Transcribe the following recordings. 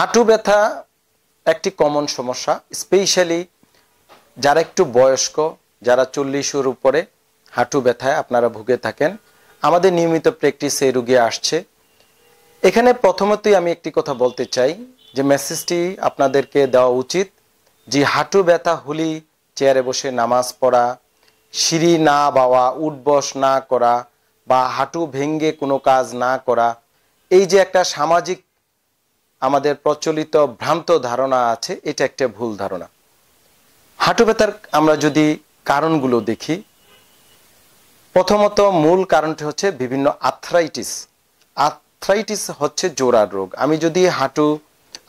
হাঁটু ব্যথা একটি কমন সমস্যা স্পেশালি যারা একটু বয়স্ক যারা চল্লিশের উপরে হাঁটু ব্যথায় আপনারা ভুগে থাকেন আমাদের নিয়মিত প্র্যাকটিসে রুগী আসছে এখানে প্রথমতই আমি একটি কথা বলতে চাই যে মেসেজটি আপনাদেরকে দেওয়া উচিত যে হাঁটু ব্যথা হলি চেয়ারে বসে নামাজ পড়া সিঁড়ি না বাওয়া উঠবস না করা বা হাঁটু ভেঙ্গে কোনো কাজ না করা এই যে একটা সামাজিক আমাদের প্রচলিত ভ্রান্ত ধারণা আছে এটা একটা ভুল ধারণা হাঁটু ব্যথার আমরা যদি কারণগুলো দেখি প্রথমত মূল কারণটি হচ্ছে বিভিন্ন আর্থ্রাইটিস আর্থ্রাইটিস হচ্ছে জোড়ার রোগ আমি যদি হাঁটু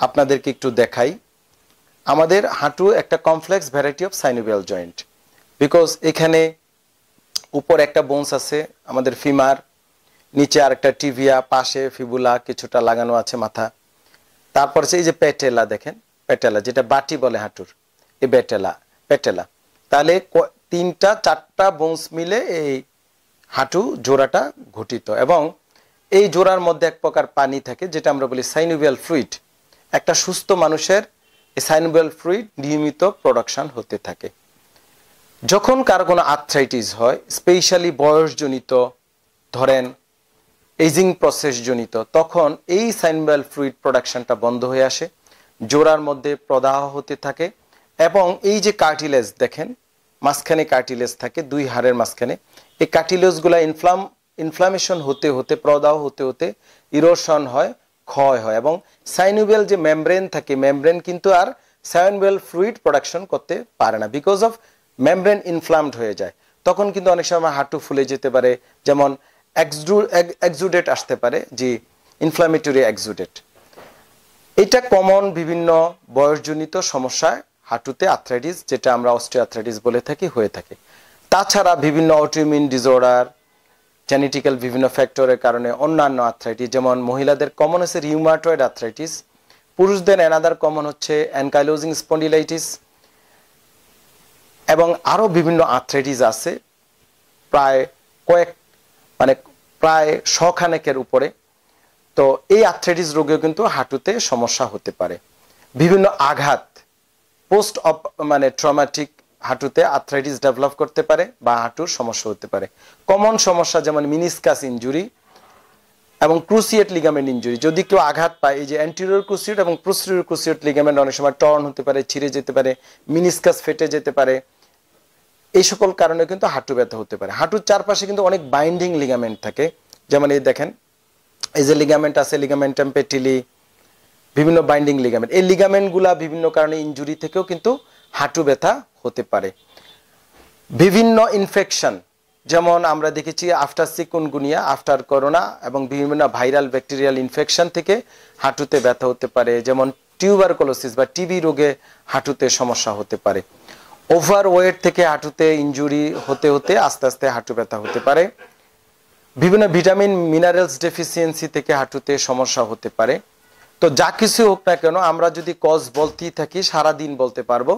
আপনাদেরকে একটু দেখাই আমাদের হাঁটু একটা complex variety of synovial joint because এখানে উপর একটা বোনস আছে আমাদের ফিমার নিচে আর একটা টিভিয়া পাশে ফিবুলা কিছুটা লাগানো আছে মাথা তারপর সেই যে পেটেলা দেখেন পেটেলা যেটা বাটি বলে হাঁটুর এই বেটেলা পেটেলা তাহলে তিনটা চারটা বংশ মিলে এই হাঁটু জোড়াটা ঘটিত এবং এই জোড়ার মধ্যে এক প্রকার পানি থাকে যেটা আমরা বলি সাইনুবিয়াল ফ্লুইড একটা সুস্থ মানুষের এই সাইনোভিয়াল ফ্লুইড নিয়মিত প্রোডাকশন হতে থাকে যখন কারো কোনো আর্থ্রাইটিস হয় স্পেশালি বয়সজনিত ধরেন এজিং প্রসেসজনিত তখন এই সাইনবেল ফ্লুইড প্রোডাকশনটা বন্ধ হয়ে আসে জোড়ার মধ্যে প্রদাহ হতে থাকে এবং এই যে কার্টিলেজ দেখেন মাঝখানে কার্টিলেজ থাকে দুই হাড়ের মাঝখানে এই কার্টিলেজগুলা ইনফ্লাম ইনফ্লামেশন হতে হতে প্রদাহ হতে হতে ইরোশন হয় ক্ষয় হয় এবং সাইনুবেল যে মেমব্রেন থাকে মেমব্রেন কিন্তু আর সাইনবেল ফ্লুইড প্রোডাকশন করতে পারে না বিকজ অফ মেমব্রেন ইনফ্লামড হয়ে যায় তখন কিন্তু অনেক সময় হাঁটু ফুলে যেতে পারে যেমন এক্সুডেট আসতে পারে যে ইনফ্লামেটরি এক্সুডেট এটা কমন বিভিন্ন বয়সজনিত সমস্যায় হাঁটুতে আর্থ্রাইটিস যেটা আমরা অস্ট্রিয়াথ্রাইটিস বলে থাকি হয়ে থাকে তাছাড়া বিভিন্ন অটোমিন ডিসঅর্ডার জেনেটিক্যাল বিভিন্ন ফ্যাক্টরের কারণে অন্যান্য আর্থ্রাইটিস যেমন মহিলাদের কমন হচ্ছে রিউমাটয়েড আর্থ্রাইটিস পুরুষদের অ্যানাদার কমন হচ্ছে অ্যানকাইলোজিং স্পন্ডিলাইটিস এবং আরও বিভিন্ন আর্থ্রাইটিস আছে প্রায় কয়েক মানে প্রায় শখানেকের উপরে তো এই আর্থ্রাইটিস রোগেও কিন্তু হাঁটুতে সমস্যা হতে পারে বিভিন্ন আঘাত পোস্ট অপ মানে ট্রমাটিক হাঁটুতে আর্থ্রাইটিস ডেভেলপ করতে পারে বা হাঁটুর সমস্যা হতে পারে কমন সমস্যা যেমন মিনিসকাস ইঞ্জুরি এবং ক্রুসিয়েট লিগামেন্ট ইঞ্জুরি যদি কেউ আঘাত পায় এই যে অ্যান্টিরিয়র ক্রুসিয়েট এবং প্রোস্টিরিয়র ক্রুসিয়েট লিগামেন্ট অনেক সময় টর্ন হতে পারে ছিঁড়ে যেতে পারে মিনিসকাস ফেটে যেতে পারে এই সকল কারণে কিন্তু হাঁটু ব্যথা হতে পারে হাঁটুর চারপাশে কিন্তু অনেক বাইন্ডিং লিগামেন্ট থাকে যেমন এই দেখেন এই যে লিগামেন্ট আছে লিগামেন্ট পেটিলি বিভিন্ন বাইন্ডিং লিগামেন্ট এই লিগামেন্টগুলা বিভিন্ন কারণে ইঞ্জুরি থেকেও কিন্তু হাঁটু ব্যথা হতে পারে বিভিন্ন ইনফেকশন যেমন আমরা দেখেছি আফটার গুনিয়া আফটার করোনা এবং বিভিন্ন ভাইরাল ব্যাকটেরিয়াল ইনফেকশন থেকে হাঁটুতে ব্যথা হতে পারে যেমন টিউবারকোলোসিস বা টিবি রোগে হাঁটুতে সমস্যা হতে পারে ওভার ওয়েট থেকে হাঁটুতে ইঞ্জুরি হতে হতে আস্তে আস্তে হাঁটু ব্যথা হতে পারে বিভিন্ন ভিটামিন মিনারেলস ডেফিসিয়েন্সি থেকে হাঁটুতে সমস্যা হতে পারে তো যা কিছু হোক না কেন আমরা যদি কজ বলতেই থাকি সারা দিন বলতে পারবো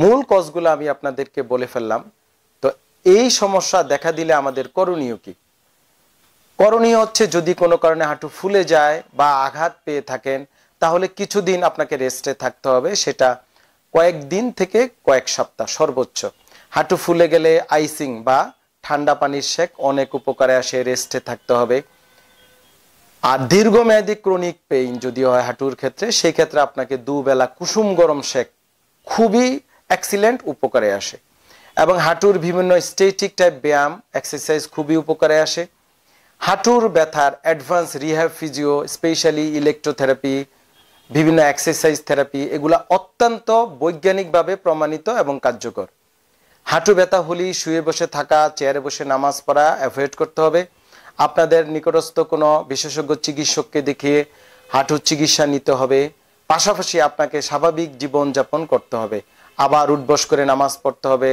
মূল কজগুলো আমি আপনাদেরকে বলে ফেললাম তো এই সমস্যা দেখা দিলে আমাদের করণীয় কি করণীয় হচ্ছে যদি কোনো কারণে হাঁটু ফুলে যায় বা আঘাত পেয়ে থাকেন তাহলে কিছুদিন আপনাকে রেস্টে থাকতে হবে সেটা কয়েকদিন থেকে কয়েক সপ্তাহ সর্বোচ্চ হাঁটু ফুলে গেলে আইসিং বা ঠান্ডা পানির শেক অনেক উপকারে আসে রেস্টে থাকতে হবে আর দীর্ঘমেয়াদী ক্রনিক পেইন যদি হয় হাঁটুর ক্ষেত্রে সেই ক্ষেত্রে আপনাকে দুবেলা কুসুম গরম শেক খুবই এক্সিলেন্ট উপকারে আসে এবং হাঁটুর বিভিন্ন স্টেটিক টাইপ ব্যায়াম এক্সারসাইজ খুবই উপকারে আসে হাঁটুর ব্যথার advance rehab physio specially electrotherapy বিভিন্ন এক্সারসাইজ থেরাপি এগুলা অত্যন্ত বৈজ্ঞানিকভাবে প্রমাণিত এবং কার্যকর হাঁটু ব্যথা হলি শুয়ে বসে থাকা চেয়ারে বসে নামাজ পড়া অ্যাভয়েড করতে হবে আপনাদের নিকটস্থ কোনো বিশেষজ্ঞ চিকিৎসককে দেখিয়ে হাঁটুর চিকিৎসা নিতে হবে পাশাপাশি আপনাকে স্বাভাবিক জীবনযাপন করতে হবে আবার উঠবস করে নামাজ পড়তে হবে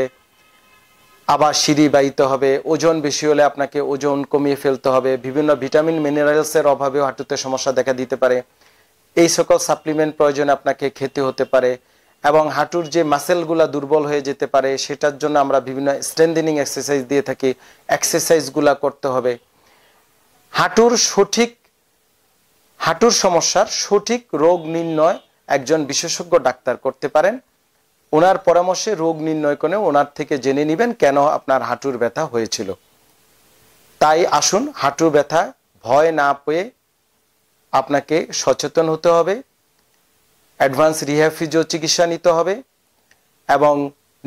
আবার সিঁড়ি বাইতে হবে ওজন বেশি হলে আপনাকে ওজন কমিয়ে ফেলতে হবে বিভিন্ন ভিটামিন মিনারেলসের অভাবেও হাঁটুতে সমস্যা দেখা দিতে পারে এই সকল সাপ্লিমেন্ট প্রয়োজন আপনাকে খেতে হতে পারে এবং হাঁটুর যে মাসেলগুলো দুর্বল হয়ে যেতে পারে সেটার জন্য আমরা বিভিন্ন স্ট্রেন্দেনিং এক্সারসাইজ দিয়ে থাকি এক্সারসাইজগুলো করতে হবে হাঁটুর সঠিক হাঁটুর সমস্যার সঠিক রোগ নির্ণয় একজন বিশেষজ্ঞ ডাক্তার করতে পারেন ওনার পরামর্শে রোগ নির্ণয় করে ওনার থেকে জেনে নেবেন কেন আপনার হাঁটুর ব্যথা হয়েছিল তাই আসুন হাঁটুর ব্যথা ভয় না পেয়ে আপনাকে সচেতন হতে হবে অ্যাডভান্স রিহ্যাব ফিজিও চিকিৎসা নিতে হবে এবং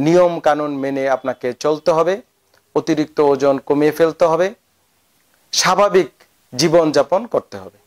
নিয়ম কানুন মেনে আপনাকে চলতে হবে অতিরিক্ত ওজন কমিয়ে ফেলতে হবে স্বাভাবিক জীবনযাপন করতে হবে